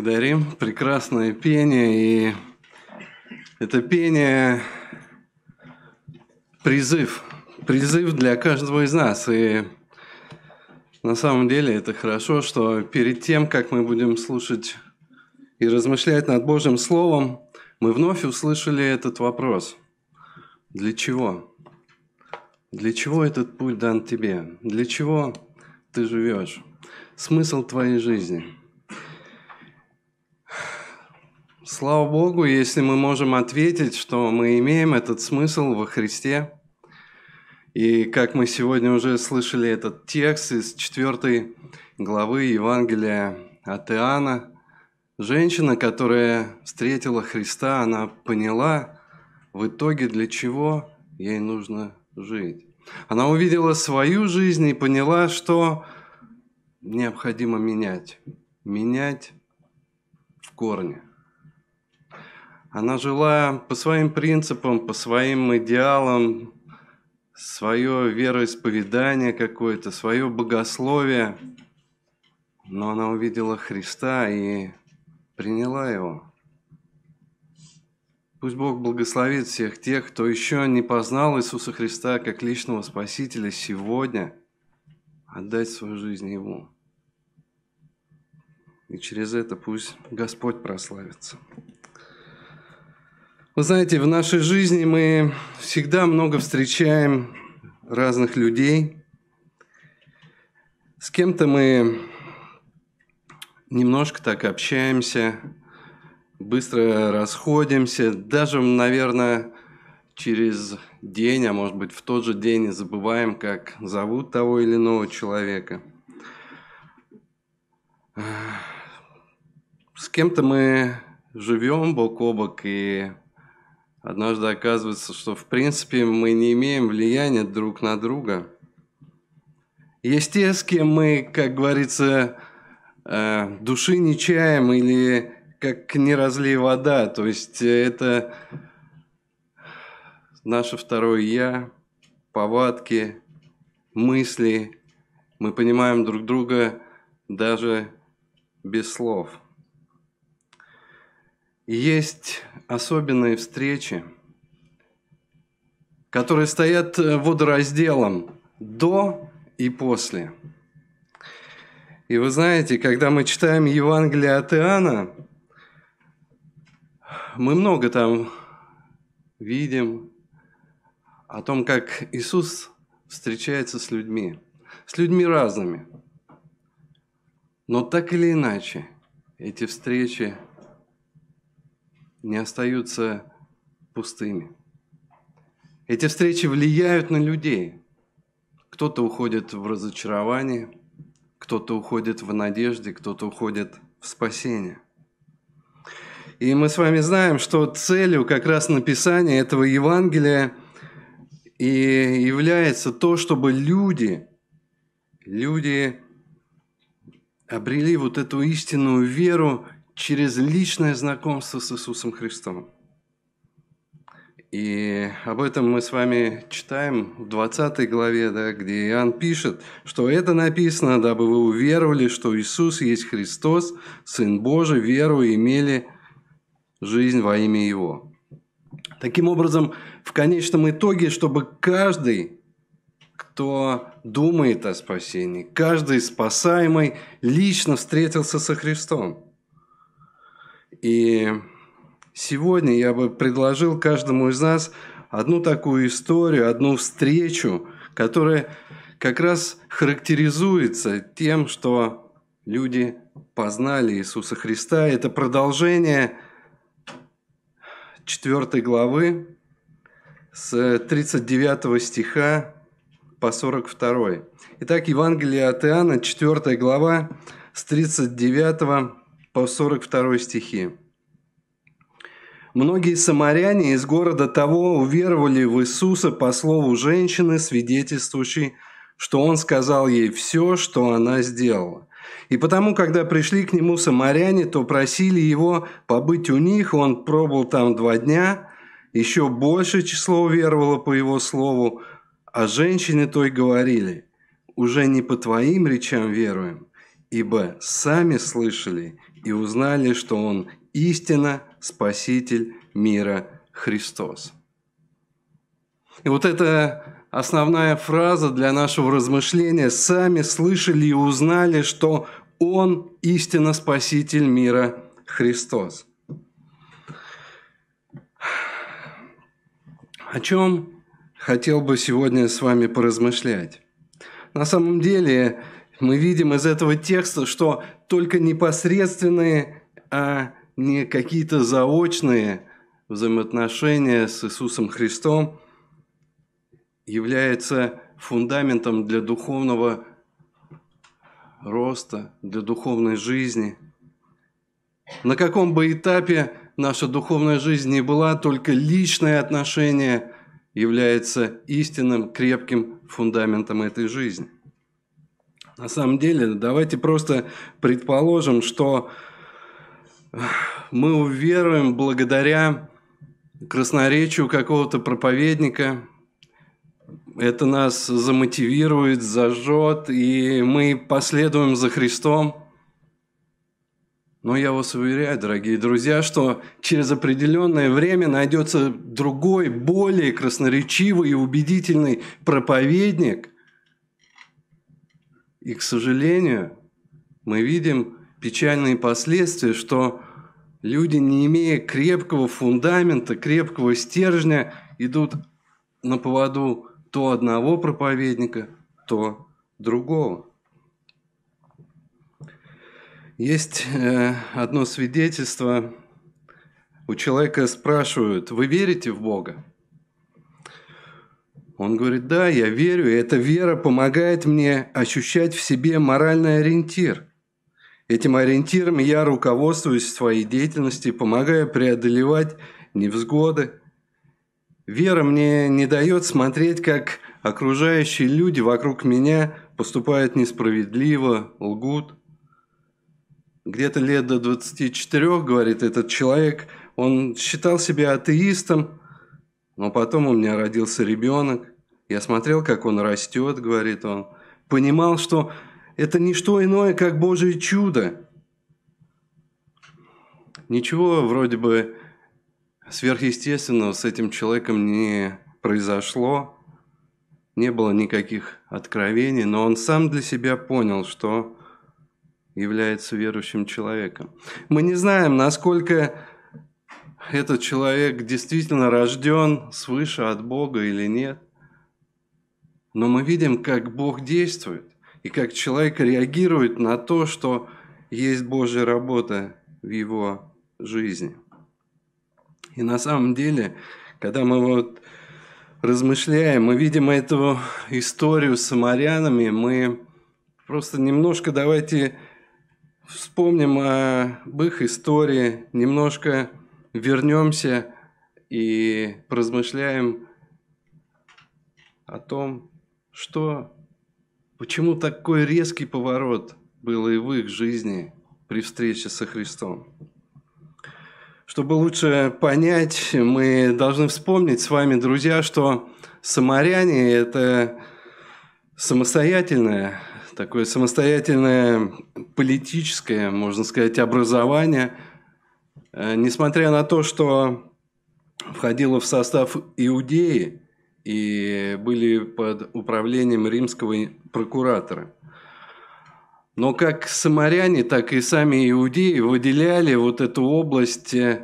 благодарим. Прекрасное пение. И это пение – призыв. Призыв для каждого из нас. И на самом деле это хорошо, что перед тем, как мы будем слушать и размышлять над Божьим Словом, мы вновь услышали этот вопрос. Для чего? Для чего этот путь дан тебе? Для чего ты живешь? Смысл твоей жизни – Слава Богу, если мы можем ответить, что мы имеем этот смысл во Христе. И как мы сегодня уже слышали этот текст из 4 главы Евангелия от Иоанна, женщина, которая встретила Христа, она поняла в итоге, для чего ей нужно жить. Она увидела свою жизнь и поняла, что необходимо менять. Менять в корне. Она жила по своим принципам, по своим идеалам, свое вероисповедание какое-то, свое богословие. Но она увидела Христа и приняла его. Пусть Бог благословит всех тех, кто еще не познал Иисуса Христа как личного Спасителя сегодня, отдать свою жизнь Ему. И через это пусть Господь прославится. Вы знаете, в нашей жизни мы всегда много встречаем разных людей. С кем-то мы немножко так общаемся, быстро расходимся, даже, наверное, через день, а может быть в тот же день забываем, как зовут того или иного человека. С кем-то мы живем бок о бок и Однажды оказывается, что в принципе мы не имеем влияния друг на друга. Есть те, с кем мы, как говорится, э, души не чаем или как не разлей вода. То есть э, это наше второе «я», повадки, мысли. Мы понимаем друг друга даже без слов. Есть особенные встречи, которые стоят э, водоразделом до и после. И вы знаете, когда мы читаем Евангелие от Иоанна, мы много там видим о том, как Иисус встречается с людьми, с людьми разными. Но так или иначе, эти встречи не остаются пустыми. Эти встречи влияют на людей. Кто-то уходит в разочарование, кто-то уходит в надежде, кто-то уходит в спасение. И мы с вами знаем, что целью как раз написания этого Евангелия и является то, чтобы люди, люди обрели вот эту истинную веру через личное знакомство с Иисусом Христом. И об этом мы с вами читаем в 20 главе, да, где Иоанн пишет, что это написано, дабы вы уверовали, что Иисус есть Христос, Сын Божий, веру и имели жизнь во имя Его. Таким образом, в конечном итоге, чтобы каждый, кто думает о спасении, каждый спасаемый лично встретился со Христом – и сегодня я бы предложил каждому из нас одну такую историю, одну встречу, которая как раз характеризуется тем, что люди познали Иисуса Христа. Это продолжение 4 главы с 39 стиха по 42. Итак, Евангелие от Иоанна, 4 глава, с 39 по 42 стихи. Многие самаряне из города того уверовали в Иисуса по слову женщины, свидетельствующей, что он сказал ей все, что она сделала. И потому, когда пришли к нему самаряне, то просили его побыть у них, он пробыл там два дня, еще большее число уверовало по его слову, а женщины той говорили, уже не по твоим речам веруем, ибо сами слышали – и узнали, что Он истинно Спаситель мира Христос. И вот это основная фраза для нашего размышления. Сами слышали и узнали, что Он – истинно Спаситель мира Христос. О чем хотел бы сегодня с вами поразмышлять? На самом деле, мы видим из этого текста, что только непосредственные, а не какие-то заочные взаимоотношения с Иисусом Христом являются фундаментом для духовного роста, для духовной жизни. На каком бы этапе наша духовная жизнь не была, только личное отношение является истинным, крепким фундаментом этой жизни. На самом деле, давайте просто предположим, что мы уверуем благодаря красноречию какого-то проповедника. Это нас замотивирует, зажжет, и мы последуем за Христом. Но я вас уверяю, дорогие друзья, что через определенное время найдется другой, более красноречивый и убедительный проповедник – и, к сожалению, мы видим печальные последствия, что люди, не имея крепкого фундамента, крепкого стержня, идут на поводу то одного проповедника, то другого. Есть э, одно свидетельство. У человека спрашивают, вы верите в Бога? Он говорит, да, я верю, и эта вера помогает мне ощущать в себе моральный ориентир. Этим ориентиром я руководствуюсь в своей деятельности, помогая преодолевать невзгоды. Вера мне не дает смотреть, как окружающие люди вокруг меня поступают несправедливо, лгут. Где-то лет до 24, говорит этот человек, он считал себя атеистом, но потом у меня родился ребенок, я смотрел, как он растет, говорит он, понимал, что это не что иное, как Божие чудо. Ничего вроде бы сверхъестественного с этим человеком не произошло, не было никаких откровений, но он сам для себя понял, что является верующим человеком. Мы не знаем, насколько этот человек действительно рожден свыше от Бога или нет. Но мы видим, как Бог действует и как человек реагирует на то, что есть Божья работа в его жизни. И на самом деле, когда мы вот размышляем, мы видим эту историю с самарянами, мы просто немножко давайте вспомним об их истории, немножко вернемся и размышляем о том, что, почему такой резкий поворот был и в их жизни при встрече со Христом. Чтобы лучше понять, мы должны вспомнить с вами, друзья, что самаряне – это самостоятельное, такое самостоятельное политическое, можно сказать, образование – Э, несмотря на то, что входила в состав Иудеи и были под управлением римского прокуратора. Но как самаряне, так и сами иудеи выделяли вот эту область э,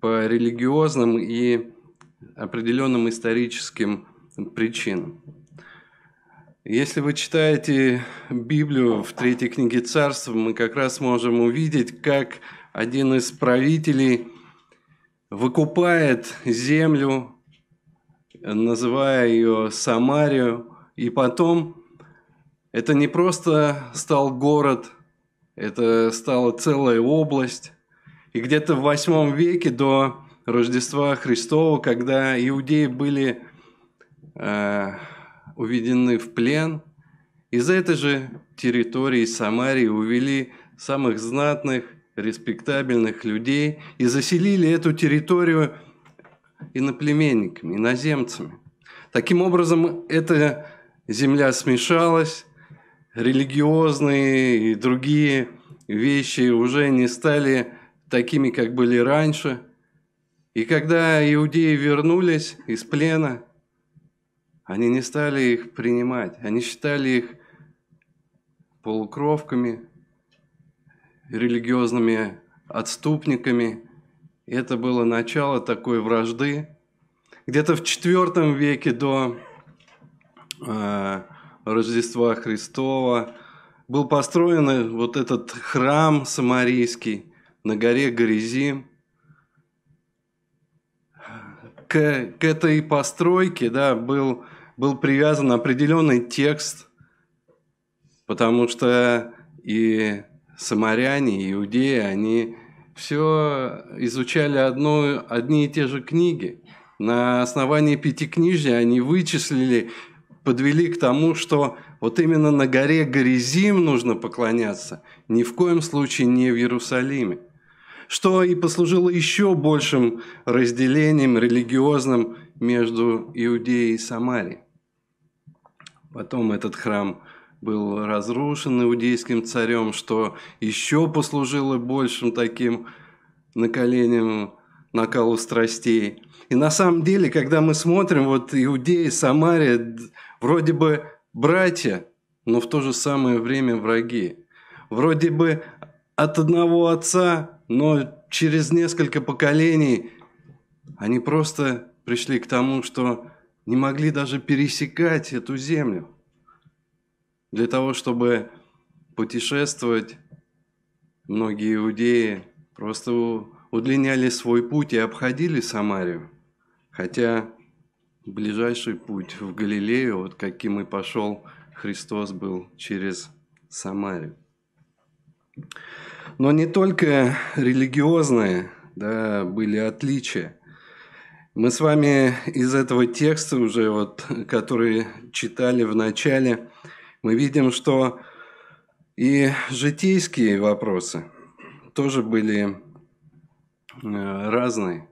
по религиозным и определенным историческим причинам. Если вы читаете Библию в третьей книге Царств, мы как раз можем увидеть, как один из правителей выкупает землю, называя ее Самарию, и потом это не просто стал город, это стала целая область. И где-то в восьмом веке до Рождества Христова, когда иудеи были э, уведены в плен, из этой же территории Самарии увели самых знатных респектабельных людей и заселили эту территорию иноплеменниками, иноземцами. Таким образом, эта земля смешалась, религиозные и другие вещи уже не стали такими, как были раньше. И когда иудеи вернулись из плена, они не стали их принимать, они считали их полукровками, религиозными отступниками. это было начало такой вражды. Где-то в IV веке до э, Рождества Христова был построен вот этот храм самарийский на горе Горизим. К, к этой постройке да, был, был привязан определенный текст, потому что и самаряне, иудеи, они все изучали одно, одни и те же книги. На основании пятикнижья они вычислили, подвели к тому, что вот именно на горе Горизим нужно поклоняться, ни в коем случае не в Иерусалиме. Что и послужило еще большим разделением религиозным между Иудеей и Самарией. Потом этот храм – был разрушен иудейским царем, что еще послужило большим таким накалением накалу страстей. И на самом деле, когда мы смотрим, вот иудеи, Самария, вроде бы братья, но в то же самое время враги. Вроде бы от одного отца, но через несколько поколений они просто пришли к тому, что не могли даже пересекать эту землю. Для того, чтобы путешествовать, многие иудеи просто удлиняли свой путь и обходили Самарию. Хотя ближайший путь в Галилею, вот каким и пошел Христос, был через Самарию. Но не только религиозные да, были отличия. Мы с вами из этого текста уже, вот, который читали в начале, мы видим, что и житейские вопросы тоже были э, разные.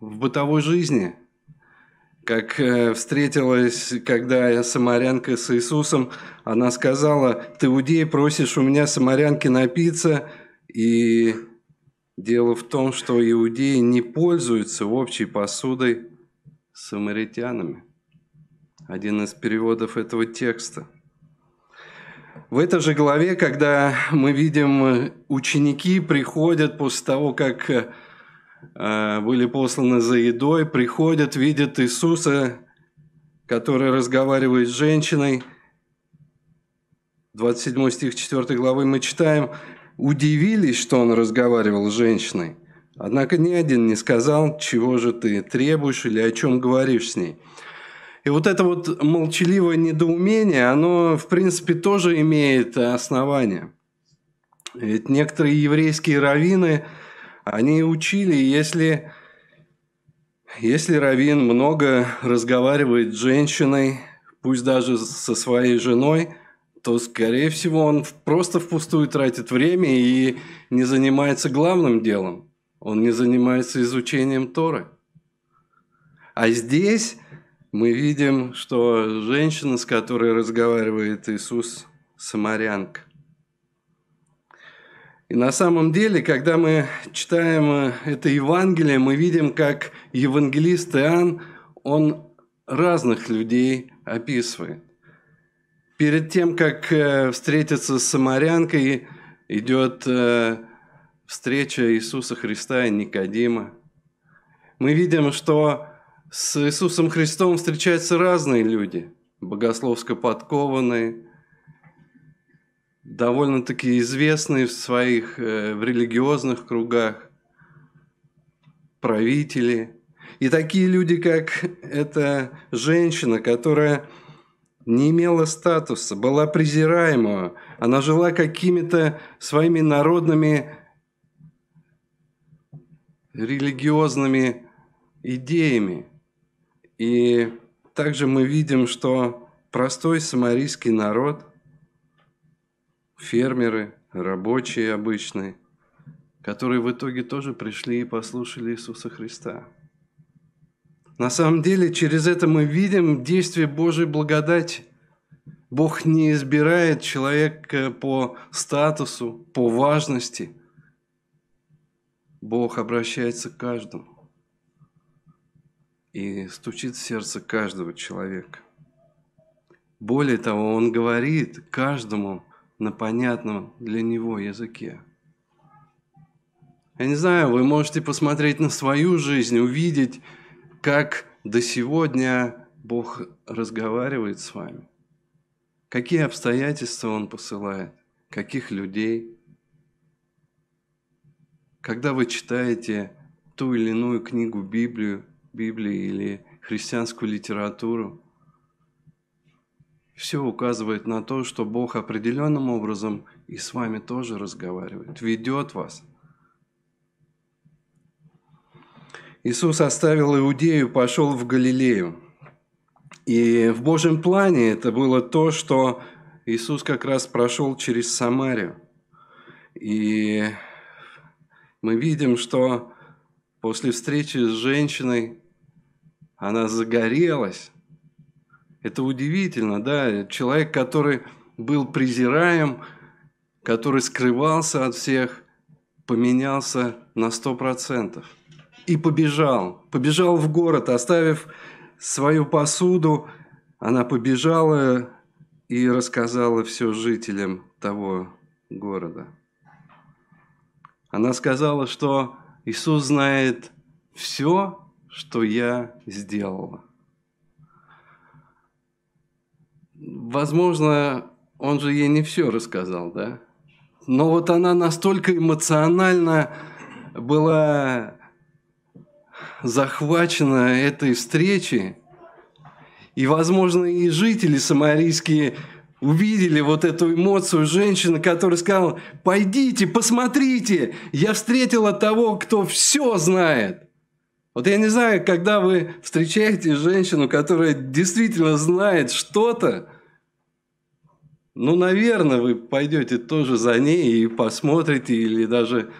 В бытовой жизни, как э, встретилась, когда я самарянка с Иисусом, она сказала, ты иудей просишь у меня самарянки напиться, и дело в том, что иудеи не пользуются общей посудой с самаритянами. Один из переводов этого текста – в этой же главе, когда мы видим, э, ученики приходят после того, как э, э, были посланы за едой, приходят, видят Иисуса, который разговаривает с женщиной. 27 стих 4 главы мы читаем, «Удивились, что он разговаривал с женщиной, однако ни один не сказал, чего же ты требуешь или о чем говоришь с ней». И вот это вот молчаливое недоумение, оно, в принципе, тоже имеет основание. Ведь некоторые еврейские раввины, они учили, если, если раввин много разговаривает с женщиной, пусть даже со своей женой, то, скорее всего, он просто впустую тратит время и не занимается главным делом. Он не занимается изучением Торы. А здесь мы видим, что женщина, с которой разговаривает Иисус, самарянка. И на самом деле, когда мы читаем э, это Евангелие, мы видим, как евангелист Иоанн, он разных людей описывает. Перед тем, как э, встретиться с самарянкой, идет э, встреча Иисуса Христа и Никодима. Мы видим, что с Иисусом Христом встречаются разные люди, богословско подкованные, довольно-таки известные в своих э, в религиозных кругах правители. И такие люди, как эта женщина, которая не имела статуса, была презираемого. она жила какими-то своими народными религиозными идеями – и также мы видим, что простой самарийский народ, фермеры, рабочие обычные, которые в итоге тоже пришли и послушали Иисуса Христа. На самом деле, через это мы видим действие Божьей благодати. Бог не избирает человека по статусу, по важности. Бог обращается к каждому и стучит в сердце каждого человека. Более того, он говорит каждому на понятном для него языке. Я не знаю, вы можете посмотреть на свою жизнь, увидеть, как до сегодня Бог разговаривает с вами. Какие обстоятельства Он посылает, каких людей. Когда вы читаете ту или иную книгу Библию, Библии или христианскую литературу. Все указывает на то, что Бог определенным образом и с вами тоже разговаривает, ведет вас. Иисус оставил Иудею, пошел в Галилею. И в Божьем плане это было то, что Иисус как раз прошел через Самарию. И мы видим, что после встречи с женщиной она загорелась. Это удивительно, да, человек, который был презираем, который скрывался от всех, поменялся на сто процентов И побежал, побежал в город, оставив свою посуду, она побежала и рассказала все жителям того города. Она сказала, что Иисус знает все, что я сделала. Возможно, он же ей не все рассказал, да? Но вот она настолько эмоционально была захвачена этой встречей, и, возможно, и жители самарийские увидели вот эту эмоцию женщины, которая сказала, пойдите, посмотрите, я встретила того, кто все знает. Вот я не знаю, когда вы встречаете женщину, которая действительно знает что-то, ну, наверное, вы пойдете тоже за ней и посмотрите, или даже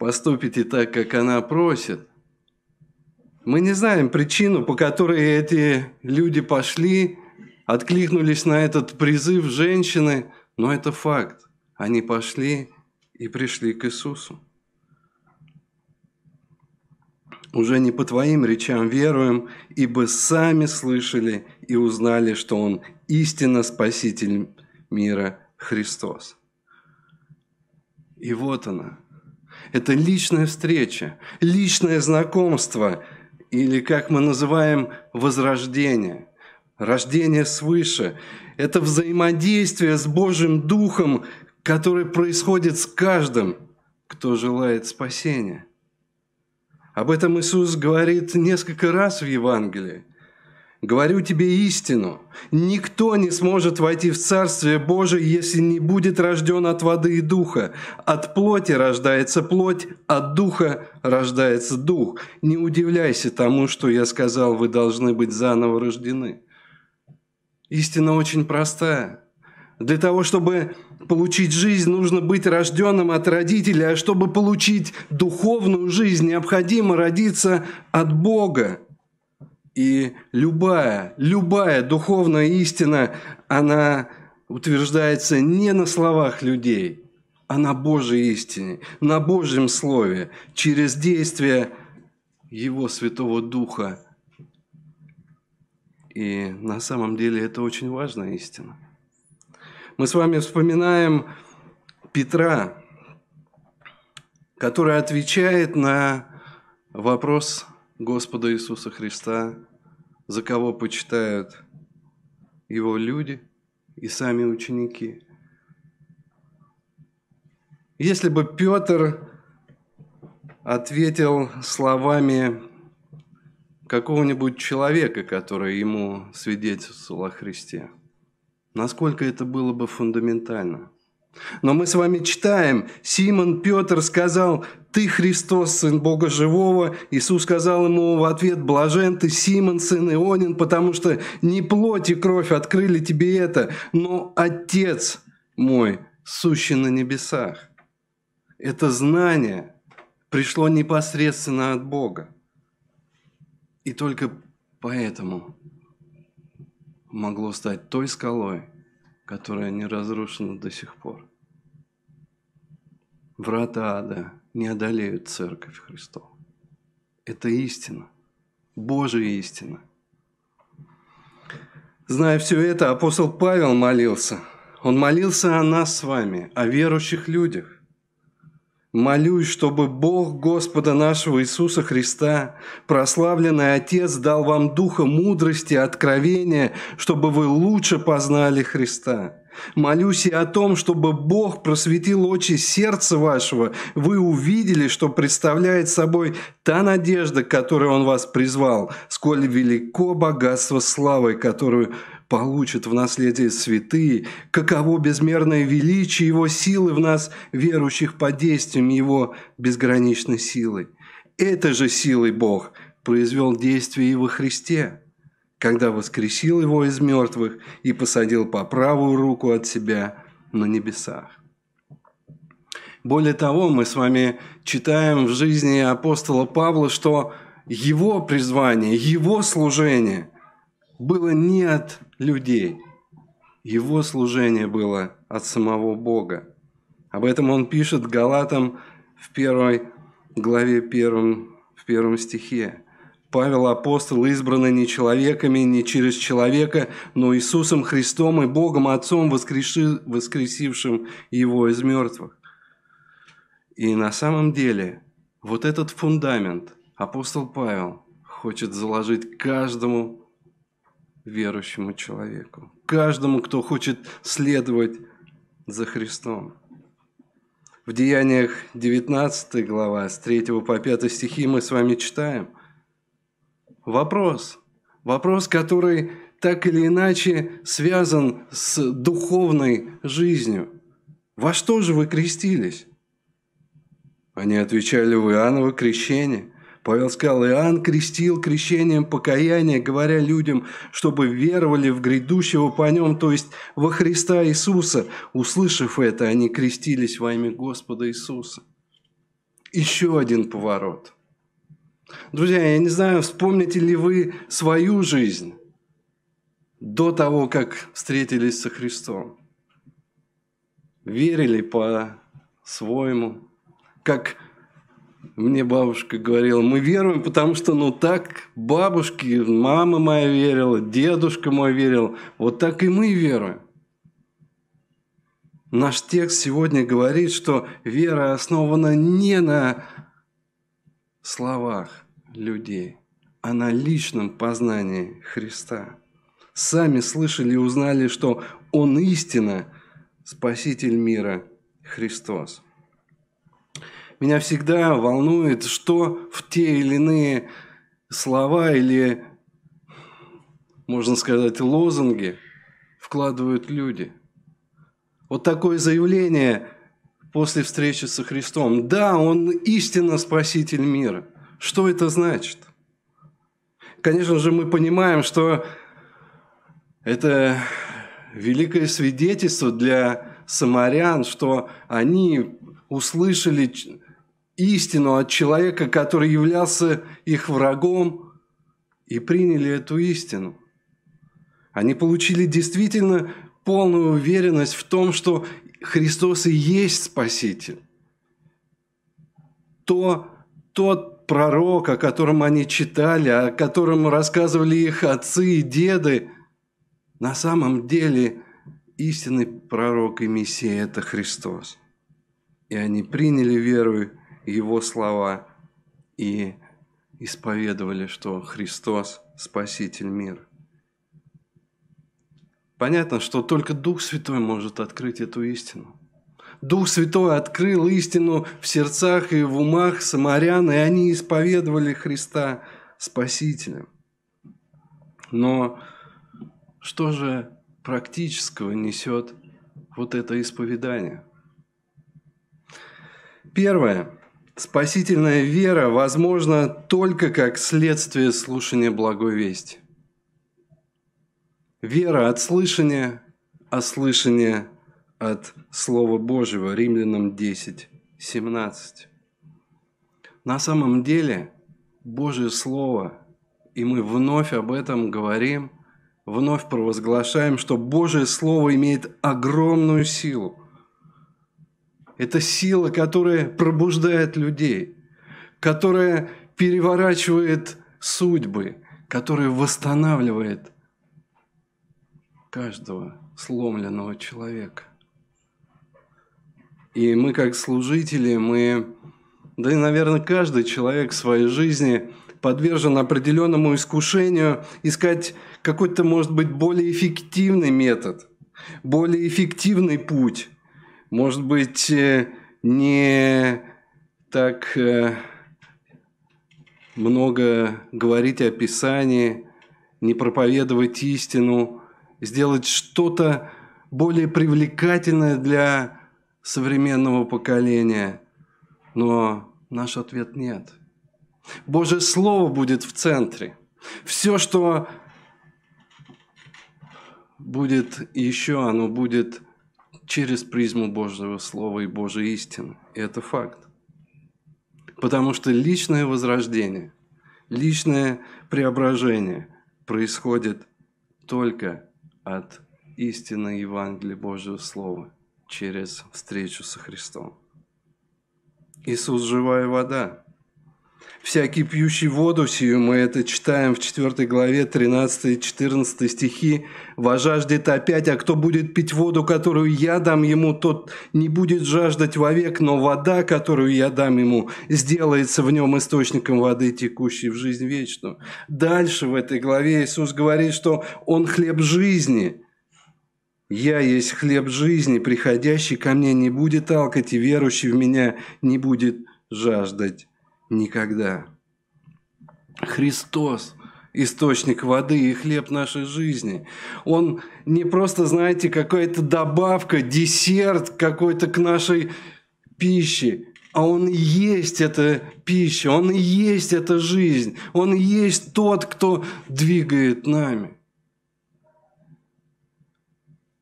поступите так, как она просит. Мы не знаем причину, по которой эти люди пошли, откликнулись на этот призыв женщины, но это факт. Они пошли и пришли к Иисусу. уже не по Твоим речам веруем, ибо сами слышали и узнали, что Он истинно Спаситель мира Христос. И вот она. Это личная встреча, личное знакомство, или, как мы называем, возрождение, рождение свыше. Это взаимодействие с Божьим Духом, которое происходит с каждым, кто желает спасения – об этом Иисус говорит несколько раз в Евангелии. «Говорю тебе истину, никто не сможет войти в Царствие Божие, если не будет рожден от воды и духа. От плоти рождается плоть, от духа рождается дух. Не удивляйся тому, что я сказал, вы должны быть заново рождены». Истина очень простая. Для того, чтобы получить жизнь, нужно быть рожденным от родителя, а чтобы получить духовную жизнь, необходимо родиться от Бога. И любая, любая духовная истина, она утверждается не на словах людей, а на Божьей истине, на Божьем Слове, через действие Его Святого Духа. И на самом деле это очень важная истина – мы с вами вспоминаем Петра, который отвечает на вопрос Господа Иисуса Христа, за кого почитают его люди и сами ученики. Если бы Петр ответил словами какого-нибудь человека, который ему свидетельствовал о Христе – насколько это было бы фундаментально. Но мы с вами читаем, Симон Петр сказал, «Ты Христос, Сын Бога Живого». Иисус сказал ему в ответ, «Блажен ты, Симон, сын Ионин, потому что не плоть и кровь открыли тебе это, но Отец мой, сущий на небесах». Это знание пришло непосредственно от Бога. И только поэтому могло стать той скалой, которая не разрушена до сих пор. Врата ада не одолеют Церковь Христов. Это истина, Божья истина. Зная все это, апостол Павел молился. Он молился о нас с вами, о верующих людях. Молюсь, чтобы Бог Господа нашего Иисуса Христа, прославленный Отец, дал вам духа мудрости, откровения, чтобы вы лучше познали Христа. Молюсь и о том, чтобы Бог просветил очи сердца вашего, вы увидели, что представляет собой та надежда, к которой Он вас призвал, сколь велико богатство славы, которую получат в наследие святые, каково безмерное величие Его силы в нас, верующих под действием Его безграничной силы. Это же силой Бог произвел действие и во Христе, когда воскресил Его из мертвых и посадил по правую руку от себя на небесах. Более того, мы с вами читаем в жизни апостола Павла, что его призвание, его служение было не от людей. Его служение было от самого Бога. Об этом он пишет Галатам в первой главе первом, в первом стихе. Павел апостол избранный не человеками, не через человека, но Иисусом Христом и Богом Отцом, воскреши, воскресившим Его из мертвых. И на самом деле вот этот фундамент апостол Павел хочет заложить каждому верующему человеку, каждому, кто хочет следовать за Христом. В Деяниях 19 глава, с 3 по 5 стихи мы с вами читаем. Вопрос, вопрос, который так или иначе связан с духовной жизнью. Во что же вы крестились? Они отвечали в Иоанново крещение – Павел сказал, Иоанн крестил крещением покаяния, говоря людям, чтобы веровали в грядущего по нем, то есть во Христа Иисуса. Услышав это, они крестились во имя Господа Иисуса. Еще один поворот. Друзья, я не знаю, вспомните ли вы свою жизнь до того, как встретились со Христом. Верили по-своему, как мне бабушка говорила, мы веруем, потому что, ну, так бабушки, мама моя верила, дедушка мой верил, вот так и мы веруем. Наш текст сегодня говорит, что вера основана не на словах людей, а на личном познании Христа. Сами слышали и узнали, что Он истина, Спаситель мира Христос меня всегда волнует, что в те или иные слова или, можно сказать, лозунги вкладывают люди. Вот такое заявление после встречи со Христом. Да, Он истинно Спаситель мира. Что это значит? Конечно же, мы понимаем, что это великое свидетельство для самарян, что они услышали истину от человека, который являлся их врагом, и приняли эту истину. Они получили действительно полную уверенность в том, что Христос и есть Спаситель. То, тот пророк, о котором они читали, о котором рассказывали их отцы и деды, на самом деле истинный пророк и Мессия – это Христос. И они приняли веру его слова и исповедовали, что Христос – Спаситель мира. Понятно, что только Дух Святой может открыть эту истину. Дух Святой открыл истину в сердцах и в умах самарян, и они исповедовали Христа Спасителем. Но что же практического несет вот это исповедание? Первое. Спасительная вера возможна только как следствие слушания благой вести. Вера от слышания, а слышание от Слова Божьего, Римлянам 10, 17. На самом деле, Божье Слово, и мы вновь об этом говорим, вновь провозглашаем, что Божье Слово имеет огромную силу – это сила, которая пробуждает людей, которая переворачивает судьбы, которая восстанавливает каждого сломленного человека. И мы как служители, мы, да и, наверное, каждый человек в своей жизни подвержен определенному искушению искать какой-то, может быть, более эффективный метод, более эффективный путь, может быть, э, не так э, много говорить о Писании, не проповедовать истину, сделать что-то более привлекательное для современного поколения. Но наш ответ нет. Божье Слово будет в центре. Все, что будет еще, оно будет через призму Божьего Слова и Божьей истины. И это факт. Потому что личное возрождение, личное преображение происходит только от истины Евангелия Божьего Слова через встречу со Христом. Иисус – живая вода всякий пьющий воду сию, мы это читаем в 4 главе 13-14 стихи, «Вожаждет опять, а кто будет пить воду, которую я дам ему, тот не будет жаждать вовек, но вода, которую я дам ему, сделается в нем источником воды, текущей в жизнь вечную». Дальше в этой главе Иисус говорит, что «Он хлеб жизни», «Я есть хлеб жизни, приходящий ко мне не будет алкать, и верующий в меня не будет жаждать никогда. Христос – источник воды и хлеб нашей жизни. Он не просто, знаете, какая-то добавка, десерт какой-то к нашей пище, а Он и есть эта пища, Он и есть эта жизнь, Он и есть тот, кто двигает нами.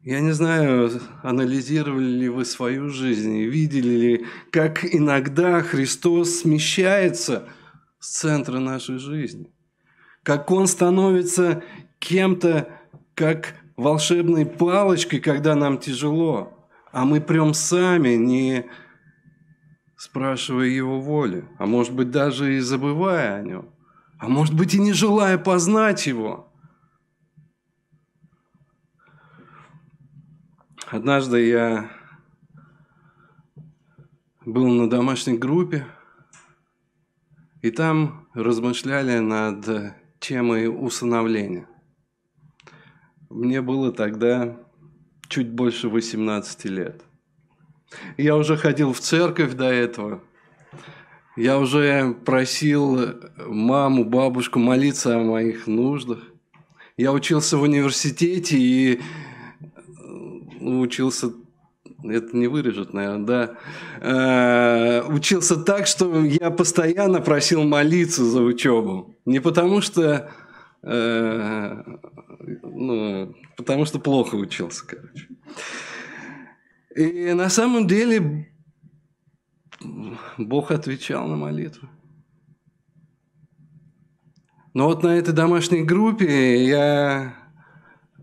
Я не знаю, анализировали ли вы свою жизнь, видели ли, как иногда Христос смещается с центра нашей жизни, как Он становится кем-то, как волшебной палочкой, когда нам тяжело, а мы прям сами, не спрашивая Его воли, а может быть даже и забывая о Нем, а может быть и не желая познать Его – Однажды я был на домашней группе, и там размышляли над темой усыновления. Мне было тогда чуть больше 18 лет. Я уже ходил в церковь до этого. Я уже просил маму, бабушку молиться о моих нуждах. Я учился в университете, и учился это не вырежет, наверное, да. Э, учился так, что я постоянно просил молиться за учебу. Не потому что, э, ну, потому что плохо учился, короче. И на самом деле Бог отвечал на молитву. Но вот на этой домашней группе я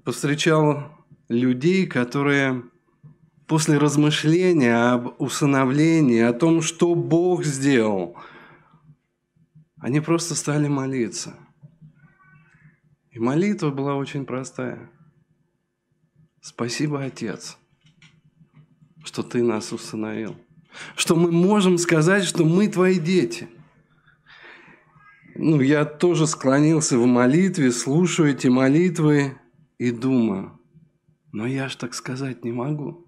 повстречал людей, которые после размышления об усыновлении, о том, что Бог сделал, они просто стали молиться. И молитва была очень простая. Спасибо, Отец, что Ты нас усыновил. Что мы можем сказать, что мы Твои дети. Ну, я тоже склонился в молитве, слушаю эти молитвы и думаю – но я ж так сказать не могу.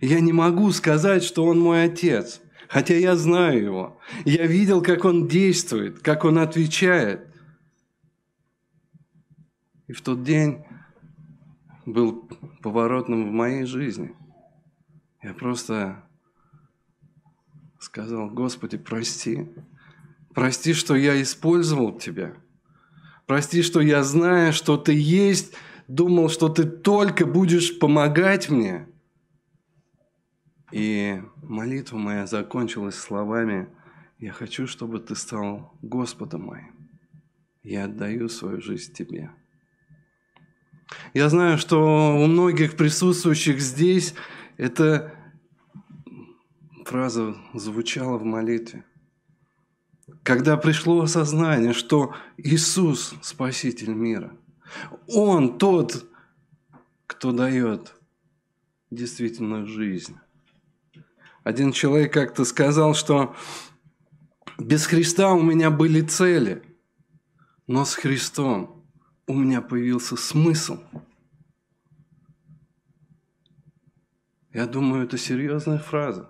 Я не могу сказать, что он мой отец, хотя я знаю его. Я видел, как он действует, как он отвечает. И в тот день был поворотным в моей жизни. Я просто сказал, Господи, прости. Прости, что я использовал Тебя. Прости, что я знаю, что Ты есть, думал, что ты только будешь помогать мне. И молитва моя закончилась словами, я хочу, чтобы ты стал Господом моим. Я отдаю свою жизнь тебе. Я знаю, что у многих присутствующих здесь эта фраза звучала в молитве. Когда пришло осознание, что Иисус – Спаситель мира – он тот, кто дает действительно жизнь. Один человек как-то сказал, что без Христа у меня были цели, но с Христом у меня появился смысл. Я думаю, это серьезная фраза.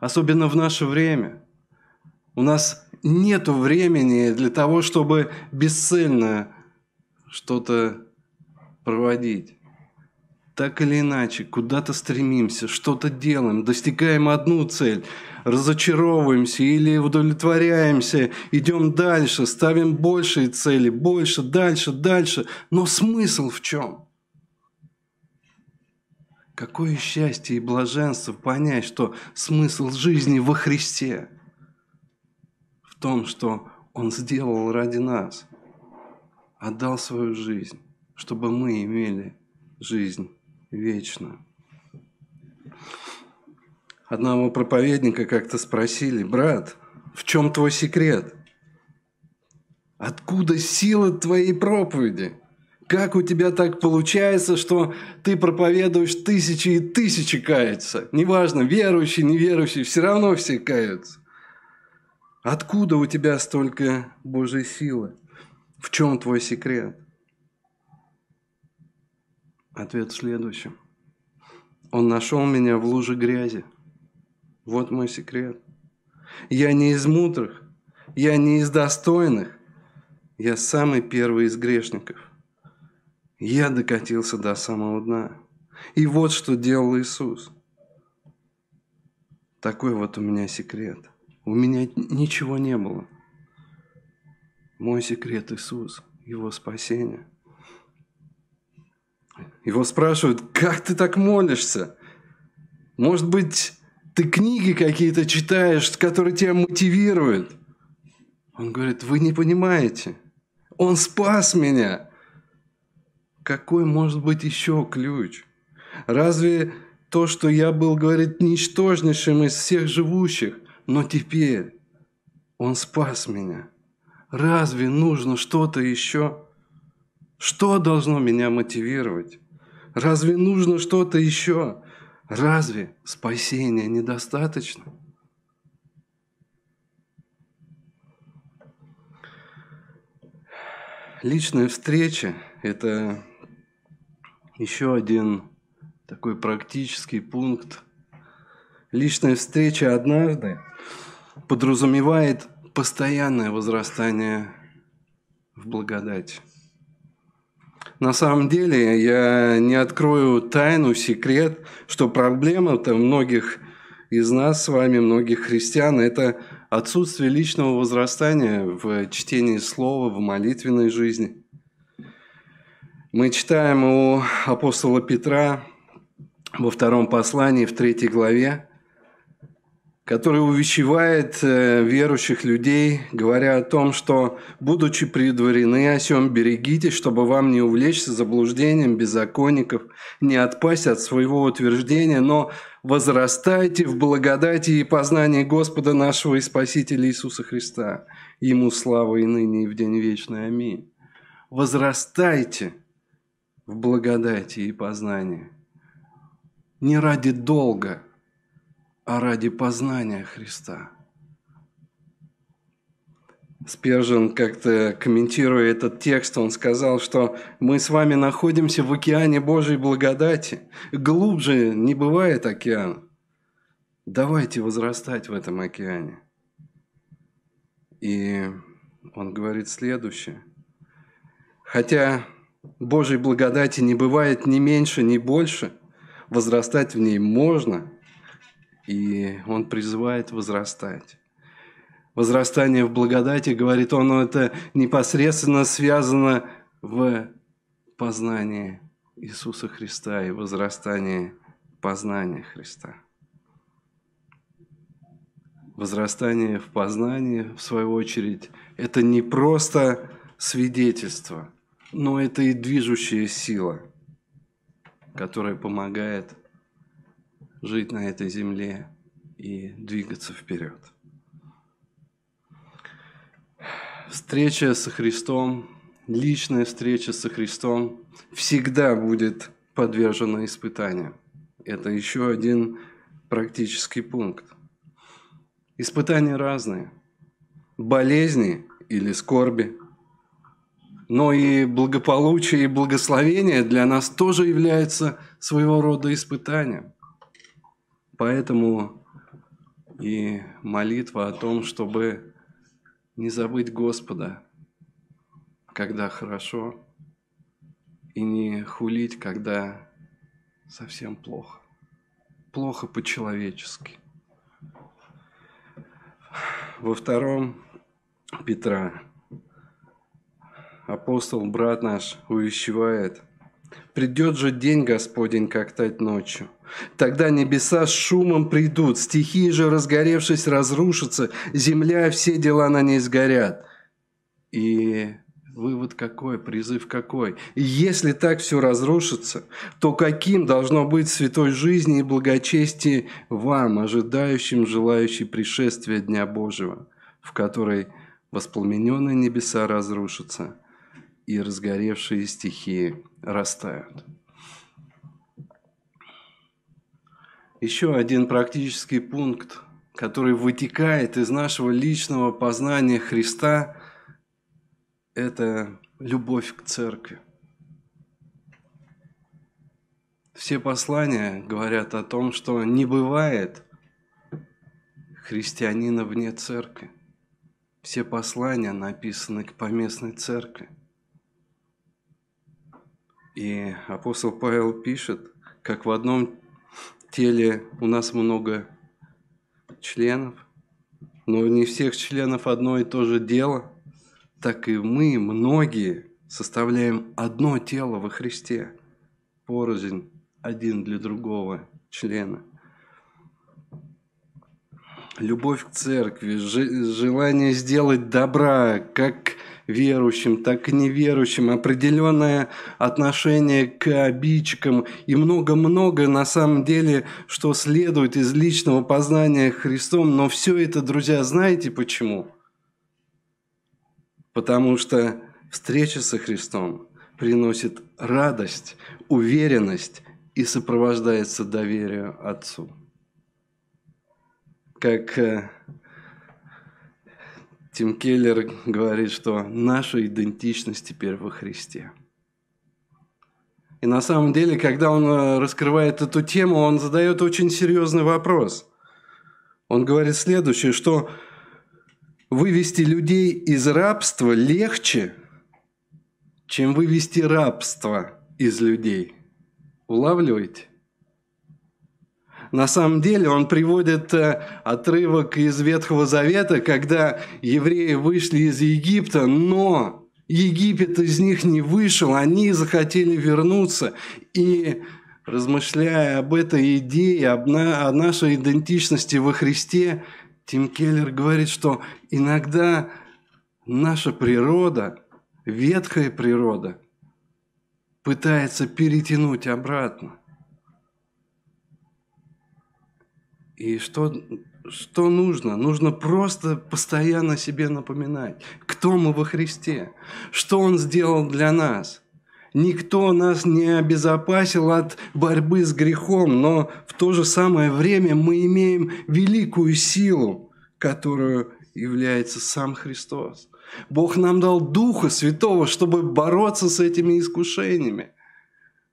Особенно в наше время. У нас нет времени для того, чтобы бесцельно что-то проводить. Так или иначе, куда-то стремимся, что-то делаем, достигаем одну цель, разочаровываемся или удовлетворяемся, идем дальше, ставим большие цели, больше, дальше, дальше. Но смысл в чем? Какое счастье и блаженство понять, что смысл жизни во Христе, в том, что Он сделал ради нас – отдал свою жизнь, чтобы мы имели жизнь вечную. Одного проповедника как-то спросили, брат, в чем твой секрет? Откуда сила твоей проповеди? Как у тебя так получается, что ты проповедуешь тысячи и тысячи каются? Неважно, верующие, неверующие, все равно все каются. Откуда у тебя столько Божьей силы? В чем твой секрет? Ответ следующий. Он нашел меня в луже грязи. Вот мой секрет. Я не из мудрых, я не из достойных, я самый первый из грешников. Я докатился до самого дна. И вот что делал Иисус. Такой вот у меня секрет. У меня ничего не было – мой секрет Иисус, Его спасение. Его спрашивают, как ты так молишься? Может быть, ты книги какие-то читаешь, которые тебя мотивируют? Он говорит, вы не понимаете. Он спас меня. Какой может быть еще ключ? Разве то, что я был, говорит, ничтожнейшим из всех живущих, но теперь Он спас меня. Разве нужно что-то еще? Что должно меня мотивировать? Разве нужно что-то еще? Разве спасения недостаточно? Личная встреча – это еще один такой практический пункт. Личная встреча однажды подразумевает – постоянное возрастание в благодать. На самом деле я не открою тайну, секрет, что проблема-то многих из нас с вами, многих христиан, это отсутствие личного возрастания в чтении слова, в молитвенной жизни. Мы читаем у апостола Петра во втором послании, в третьей главе, который увещевает э, верующих людей, говоря о том, что, будучи предварены о сем, берегитесь, чтобы вам не увлечься заблуждением беззаконников, не отпасть от своего утверждения, но возрастайте в благодати и познании Господа нашего и Спасителя Иисуса Христа. Ему слава и ныне, и в день вечный. Аминь. Возрастайте в благодати и познании. Не ради долга – а ради познания Христа. Спержин как-то комментируя этот текст, он сказал, что мы с вами находимся в океане Божьей благодати. Глубже не бывает океан. Давайте возрастать в этом океане. И он говорит следующее. Хотя Божьей благодати не бывает ни меньше, ни больше, возрастать в ней можно – и он призывает возрастать. Возрастание в благодати, говорит он, это непосредственно связано в познании Иисуса Христа и возрастание познания Христа. Возрастание в познании, в свою очередь, это не просто свидетельство, но это и движущая сила, которая помогает жить на этой земле и двигаться вперед. Встреча со Христом, личная встреча со Христом всегда будет подвержена испытаниям. Это еще один практический пункт. Испытания разные. Болезни или скорби. Но и благополучие и благословение для нас тоже является своего рода испытанием – Поэтому и молитва о том, чтобы не забыть Господа, когда хорошо, и не хулить, когда совсем плохо. Плохо по-человечески. Во втором Петра апостол, брат наш, увещевает – Придет же день Господень, как тать ночью. Тогда небеса с шумом придут, стихии же, разгоревшись, разрушатся, земля, все дела на ней сгорят. И вывод какой, призыв какой? если так все разрушится, то каким должно быть святой жизни и благочестие вам, ожидающим, желающим пришествия Дня Божьего, в которой воспламененные небеса разрушатся – и разгоревшие стихии растают. Еще один практический пункт, который вытекает из нашего личного познания Христа, это любовь к церкви. Все послания говорят о том, что не бывает христианина вне церкви. Все послания написаны к поместной церкви. И апостол Павел пишет, как в одном теле у нас много членов, но не всех членов одно и то же дело, так и мы, многие, составляем одно тело во Христе, порознь один для другого члена. Любовь к церкви, желание сделать добра, как верующим, так и неверующим, определенное отношение к обидчикам и много-много на самом деле, что следует из личного познания Христом. Но все это, друзья, знаете почему? Потому что встреча со Христом приносит радость, уверенность и сопровождается доверием Отцу. Как э, Тим Келлер говорит, что наша идентичность теперь во Христе. И на самом деле, когда он э, раскрывает эту тему, он задает очень серьезный вопрос. Он говорит следующее, что вывести людей из рабства легче, чем вывести рабство из людей. Улавливаете? на самом деле он приводит э, отрывок из Ветхого Завета, когда евреи вышли из Египта, но Египет из них не вышел, они захотели вернуться. И размышляя об этой идее, об на, о нашей идентичности во Христе, Тим Келлер говорит, что иногда наша природа, ветхая природа, пытается перетянуть обратно. И что, что нужно? Нужно просто постоянно себе напоминать, кто мы во Христе, что Он сделал для нас. Никто нас не обезопасил от борьбы с грехом, но в то же самое время мы имеем великую силу, которую является сам Христос. Бог нам дал Духа Святого, чтобы бороться с этими искушениями.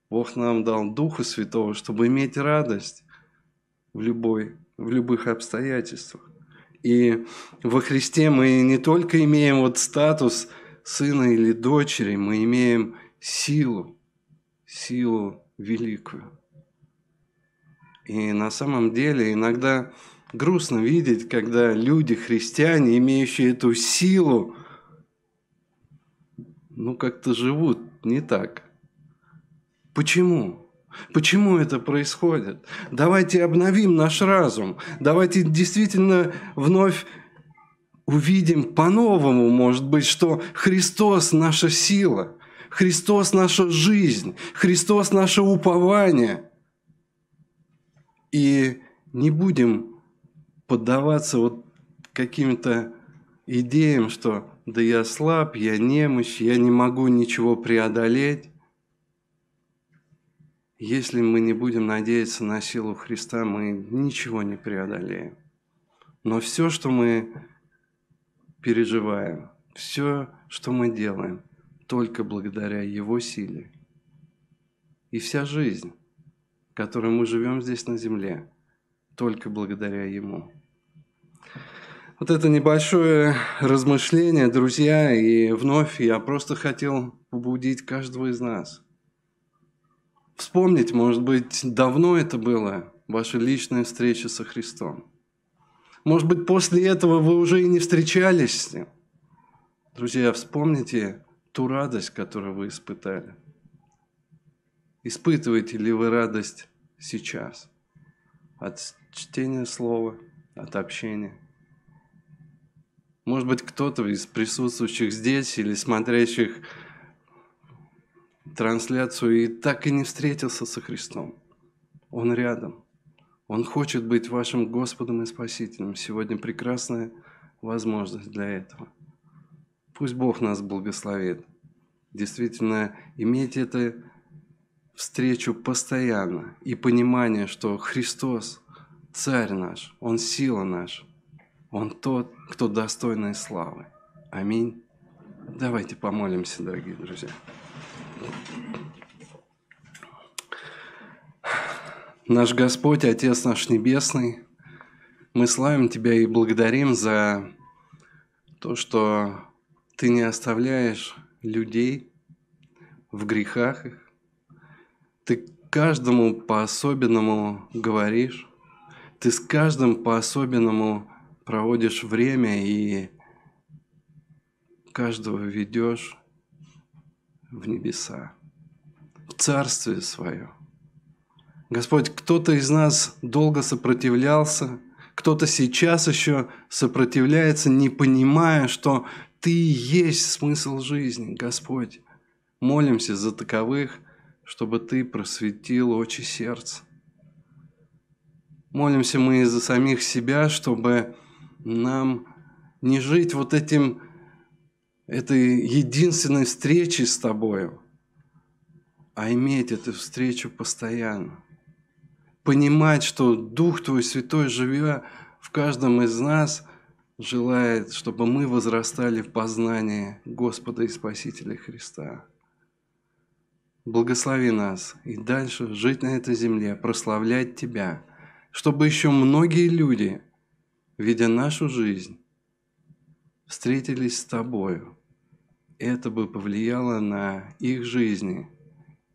Бог нам дал Духа Святого, чтобы иметь радость в, любой, в любых обстоятельствах. И во Христе мы не только имеем вот статус сына или дочери, мы имеем силу, силу великую. И на самом деле иногда грустно видеть, когда люди, христиане, имеющие эту силу, ну как-то живут не так. Почему? Почему это происходит? Давайте обновим наш разум. Давайте действительно вновь увидим по-новому, может быть, что Христос – наша сила, Христос – наша жизнь, Христос – наше упование. И не будем поддаваться вот каким-то идеям, что да я слаб, я немощь, я не могу ничего преодолеть. Если мы не будем надеяться на силу Христа, мы ничего не преодолеем. Но все, что мы переживаем, все, что мы делаем, только благодаря Его силе. И вся жизнь, которой мы живем здесь на земле, только благодаря Ему. Вот это небольшое размышление, друзья, и вновь я просто хотел побудить каждого из нас – вспомнить, может быть, давно это было, ваша личная встреча со Христом. Может быть, после этого вы уже и не встречались с Ним. Друзья, вспомните ту радость, которую вы испытали. Испытываете ли вы радость сейчас от чтения слова, от общения? Может быть, кто-то из присутствующих здесь или смотрящих трансляцию и так и не встретился со Христом. Он рядом. Он хочет быть вашим Господом и Спасителем. Сегодня прекрасная возможность для этого. Пусть Бог нас благословит. Действительно, имейте это встречу постоянно и понимание, что Христос – Царь наш, Он – сила наш, Он тот, кто достойный славы. Аминь. Давайте помолимся, дорогие друзья. Наш Господь, Отец наш Небесный, мы славим Тебя и благодарим за то, что Ты не оставляешь людей в грехах Ты каждому по-особенному говоришь, Ты с каждым по-особенному проводишь время и каждого ведешь в небеса, в Царствие свое. Господь, кто-то из нас долго сопротивлялся, кто-то сейчас еще сопротивляется, не понимая, что Ты есть смысл жизни, Господь. Молимся за таковых, чтобы Ты просветил очи сердца. Молимся мы и за самих себя, чтобы нам не жить вот этим этой единственной встречи с тобою, а иметь эту встречу постоянно. Понимать, что Дух Твой Святой, живя в каждом из нас, желает, чтобы мы возрастали в познании Господа и Спасителя Христа. Благослови нас и дальше жить на этой земле, прославлять Тебя, чтобы еще многие люди, видя нашу жизнь, встретились с Тобою, это бы повлияло на их жизни,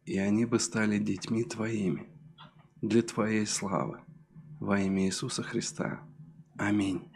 и они бы стали детьми Твоими, для Твоей славы, во имя Иисуса Христа. Аминь.